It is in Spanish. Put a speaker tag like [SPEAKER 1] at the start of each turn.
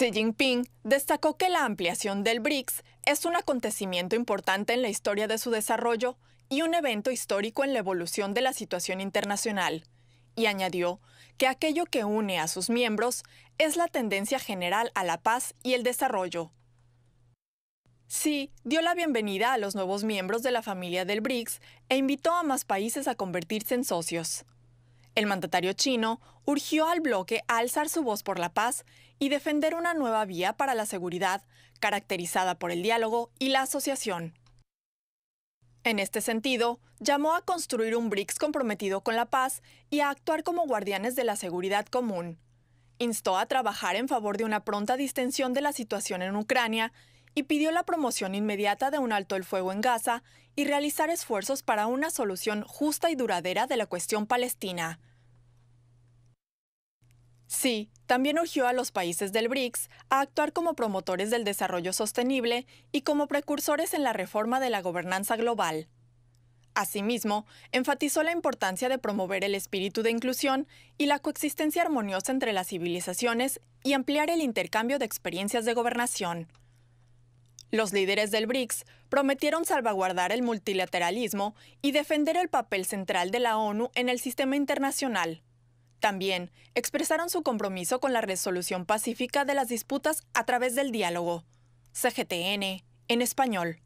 [SPEAKER 1] Xi Jinping destacó que la ampliación del BRICS es un acontecimiento importante en la historia de su desarrollo y un evento histórico en la evolución de la situación internacional, y añadió que aquello que une a sus miembros es la tendencia general a la paz y el desarrollo. Xi dio la bienvenida a los nuevos miembros de la familia del BRICS e invitó a más países a convertirse en socios. El mandatario chino urgió al bloque a alzar su voz por la paz y defender una nueva vía para la seguridad, caracterizada por el diálogo y la asociación. En este sentido, llamó a construir un BRICS comprometido con la paz y a actuar como guardianes de la seguridad común. Instó a trabajar en favor de una pronta distensión de la situación en Ucrania y pidió la promoción inmediata de un alto el fuego en Gaza y realizar esfuerzos para una solución justa y duradera de la cuestión palestina. Sí, también urgió a los países del BRICS a actuar como promotores del desarrollo sostenible y como precursores en la reforma de la gobernanza global. Asimismo, enfatizó la importancia de promover el espíritu de inclusión y la coexistencia armoniosa entre las civilizaciones y ampliar el intercambio de experiencias de gobernación. Los líderes del BRICS prometieron salvaguardar el multilateralismo y defender el papel central de la ONU en el sistema internacional. También expresaron su compromiso con la resolución pacífica de las disputas a través del diálogo. CGTN, en español.